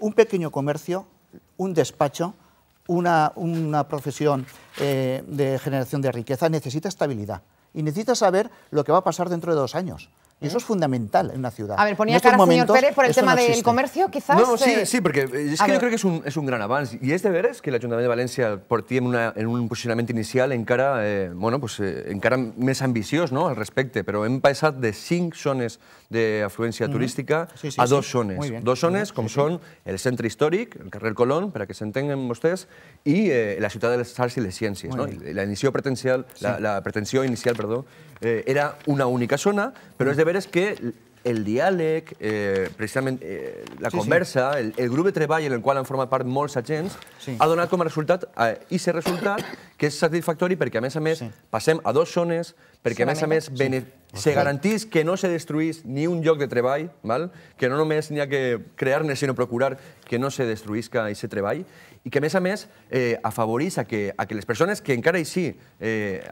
un pequeño comercio, un despacho, una, profesión eh, de generación de riqueza necesita estabilidad y necesita saber lo que va a pasar dentro de dos años. ¿Eh? eso es fundamental en una ciudad. A ver, ponía cara señor Pérez por el tema del comercio, quizás. No, sí, eh, sí, porque eh, es que yo creo que es un, es un gran avance. Y es de veres que el Ayuntamiento de Valencia por ti en un posicionamiento inicial encara, bueno, pues, encara más ambicioso no, al respecto. Pero en pasado de cinco zones afluencia mm-hmm. turística a dos zonas. zones. dos zones como son el Centro Histórico, el carrer Colón, para que se entiendan ustedes, y la ciudad de las arts y las Ciencias. no? La, pretensión sí. la, pretensión inicial perdón, era una única zona, pero es de ver és que el diàleg, eh, precisament eh, la sí, conversa, sí. El, el grup de treball en el qual han format part molts agents, sí. ha donat com a resultat, eh, i ser resultat, que és satisfactori perquè, a més a més, sí. passem a dues zones, perquè, a més a més, bene... se garantís que no se destruís ni un lloc de treball, val? que no només n'hi ha que crear-ne, sinó procurar que no se destruïsca aquest treball, i que, a més a més, eh, afavorís a que, a que les persones que encara així eh,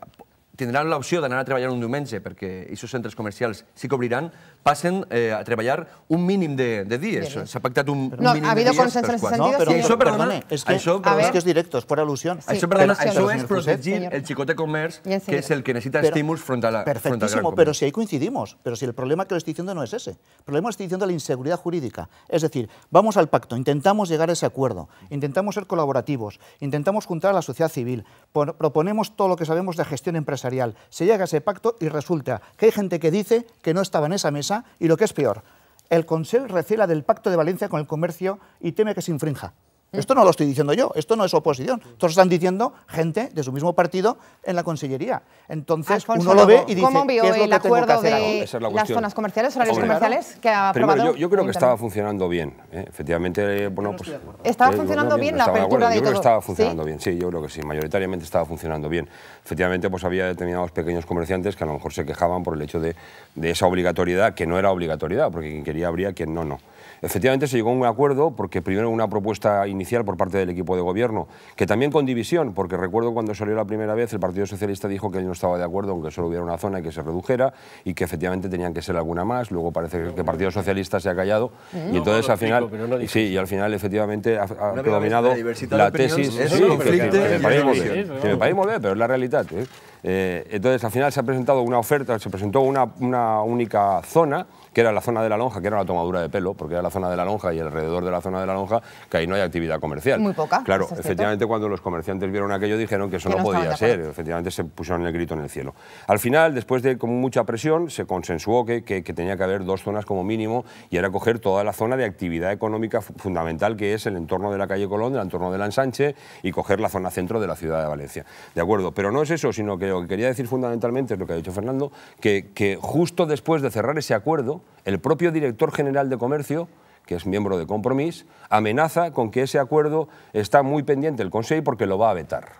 tendrán opción de ganar a trabajar un diumenge, porque esos centros comerciales sí que obriran, pasen eh, a trabajar un mínimo de, de Se S'ha pactat un, no, de días. No, ha habido consenso en ese sentido. No, eso, es que, es directo, es por alusión. Sí, això, perdona, el chicote comercio que es el que necesita estímulos frente a la Perfectísimo, pero si ahí coincidimos. Pero si el problema que lo estoy diciendo no es ese. El problema estoy diciendo la inseguridad jurídica. Es decir, vamos al pacto, intentamos llegar a ese acuerdo, intentamos ser colaborativos, intentamos juntar a la sociedad civil, proponemos todo lo que sabemos de gestión empresarial, se llega a ese pacto y resulta que hay gente que dice que no estaba en esa mesa y lo que es peor, el Consejo recela del Pacto de Valencia con el comercio y teme que se infrinja. Mm. Esto no lo estoy diciendo yo, esto no es oposición. Mm. Esto lo están diciendo gente de su mismo partido en la consellería. Entonces uno lo ve y dice, ¿cómo vio ¿qué es lo el que acuerdo de las zonas comerciales, horarios comerciales que ha yo, creo que estaba funcionando bien. ¿eh? Efectivamente, bueno, pues... ¿Estaba eh, funcionando bien, la apertura de Yo creo que estaba funcionando bien, sí, yo creo que sí. Mayoritariamente estaba funcionando bien. Efectivamente, pues había determinados pequeños comerciantes que a lo mejor se quejaban por el hecho de, de esa obligatoriedad, que no era obligatoriedad, porque quien quería habría, quien no, no. Efectivamente se llegó a un acuerdo porque primero una propuesta inicial por parte del equipo de gobierno, que también con división, porque recuerdo cuando salió la primera vez el Partido Socialista dijo que él no estaba de acuerdo aunque solo hubiera una zona y que se redujera y que efectivamente tenían que ser alguna más, luego parece que el Partido Socialista se ha callado y entonces al final, sí, y al final efectivamente ha, predominado la tesis... Sí, que me parece pero es la realidad. ¿eh? Eh, entonces, al final se ha presentado una oferta, se presentó una, única zona, que era la zona de la lonja, que era la tomadura de pelo, porque era la zona de la lonja y alrededor de la zona de la lonja, que ahí no hay actividad comercial. Muy poca. Claro, efectivamente, cuando los comerciantes vieron aquello, dijeron que eso no, podía ser. Efectivamente, se pusieron el grito en el cielo. Al final, después de mucha presión, se consensuó que, que tenía que haber dos zonas como mínimo y era coger toda la zona de actividad económica fundamental, que es el entorno de la calle Colón, el entorno de la Ensanche y coger la zona centro de la ciudad de Valencia. De acuerdo, pero no es eso, sino que pero lo que quería decir fundamentalmente es lo que ha dicho Fernando, que, justo después de cerrar ese acuerdo, el propio director general de Comercio que es miembro de Compromís, amenaza con que ese acuerdo está muy pendiente el Consejo porque lo va a vetar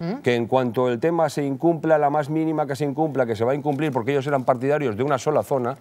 ¿Mm? que en cuanto el tema se incumpla, la más mínima que se incumpla, que se va a incumplir porque ellos eran partidarios de una sola zona,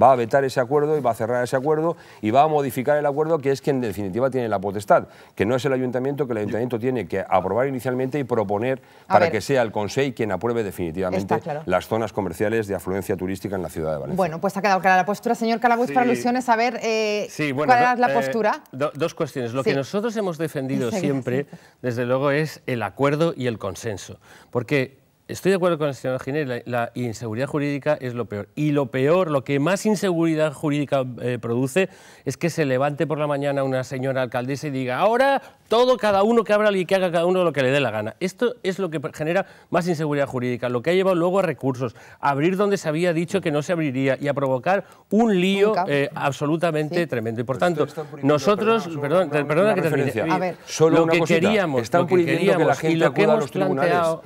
va a vetar ese acuerdo y va a cerrar ese acuerdo y va a modificar el acuerdo que es quien en definitiva tiene la potestad, que no es el ayuntamiento, que el ayuntamiento tiene que aprobar inicialmente y proponer para que sea el Consejo quien apruebe definitivamente las zonas comerciales de afluencia turística en la ciudad de Valencia. Bueno, pues ha quedado clara la postura. Señor Calabuz, para alusiones, a ver eh, cuál era la eh, postura. dos cuestiones. Lo que nosotros hemos defendido siempre, desde luego, es el acuerdo y el consenso. Porque Estoy de acuerdo con el señor Ginés, la, inseguridad jurídica es lo peor. Y lo peor, lo que más inseguridad jurídica eh, produce es que se levante por la mañana una señora alcaldesa y diga, ahora todo, cada uno que abra y que haga cada uno lo que le dé la gana. Esto es lo que genera más inseguridad jurídica, lo que ha llevado luego a recursos, a abrir donde se había dicho que no se abriría y a provocar un lío eh, absolutamente tremendo. Y por pues tanto, nosotros, perdón, perdona, que termine, a solo lo, que queríamos, que queríamos, y lo que hemos planteado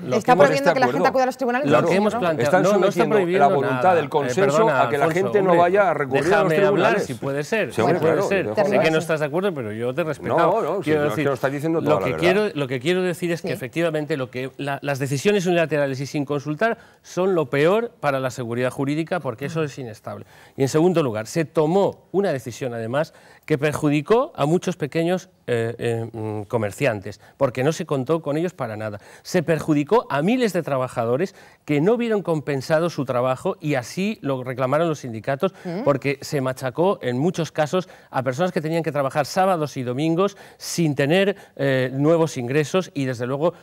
tribunales. Lo que hemos planteado. Están no, sometiendo la voluntad del eh, consenso a que la gente no vaya a recurrir a los tribunales. Hablar, si puede ser. Sé que no estás de acuerdo, pero yo te respeto. No, no, diciendo toda lo que quiero, Lo que quiero decir es que efectivamente las decisiones unilaterales y sin consultar son lo peor para la seguridad jurídica porque eso es inestable. Y en segundo lugar, se tomó una decisión además que perjudicó a muchos pequeños eh, eh, mm, comerciantes, porque no se contó con ellos para nada. Se perjudicó a miles de trabajadores que no vieron compensado su trabajo y así lo reclamaron los sindicatos, ¿Mm? porque se machacó en muchos casos a personas que tenían que trabajar sábados y domingos sin tener eh, nuevos ingresos y desde luego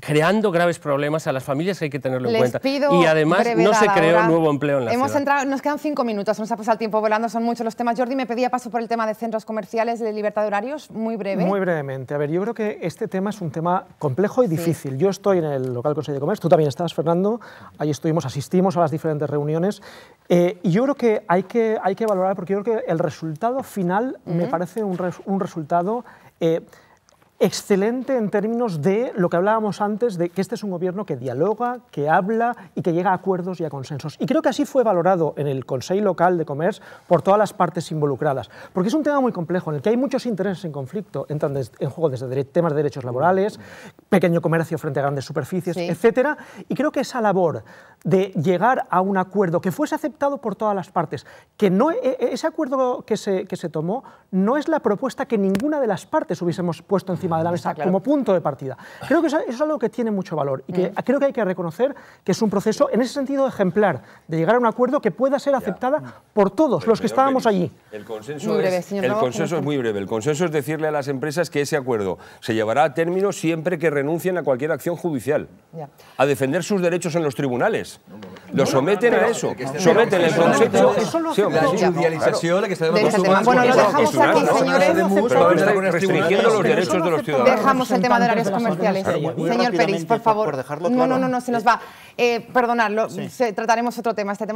creando graves problemas a las familias que hay que tenerlo en cuenta. y además no se creó nuevo empleo en la Hemos ciudad. entrado, nos quedan cinco minutos, nos ha pasado el tiempo volando, son muchos los temas. Jordi me pedía paso por el tema de centros comerciales de libertad de horarios? Muy breve. Muy brevemente. A ver, yo creo que este tema es un tema complejo y difícil. Yo estoy en el local Consejo de Comercio, tú también estás, Fernando. Ahí estuvimos, asistimos a las diferentes reuniones. Eh, y yo creo que hay, que hay que valorar, porque yo creo que el resultado final me parece un, resultado... Eh, excelente en términos de lo que hablábamos antes, de que este es un gobierno que dialoga, que habla y que llega a acuerdos y a consensos. Y creo que así fue valorado en el Consejo Local de Comercio por todas las partes involucradas, porque es un tema muy complejo en el que hay muchos intereses en conflicto, entran en juego desde temas de derechos laborales, pequeño comercio frente a grandes superficies, etc. etcétera, y creo que esa labor de llegar a un acuerdo que fuese aceptado por todas las partes, que no e, e, ese acuerdo que se, que se tomó no es la propuesta que ninguna de las partes hubiésemos puesto encima de la mm, mesa como punto de partida. Creo que eso es algo que tiene mucho valor y que mm. creo que hay que reconocer que es un proceso, en ese sentido, ejemplar, de llegar a un acuerdo que pueda ser aceptada mm. por todos pues los que estábamos allí. El consenso, es, el consenso es muy breve. El consenso es decirle a las empresas que ese acuerdo se llevará a término siempre que renuncien a cualquier acción judicial, a defender sus derechos en los tribunales. Lo someten a eso. Someten el La judicialización, la que Bueno, lo dejamos aquí, señores. Restringiendo los derechos de Dejamos el tema de horarios comerciales. Señor Peris, por favor. No, no, no, se nos va. Eh, trataremos otro tema. Este tema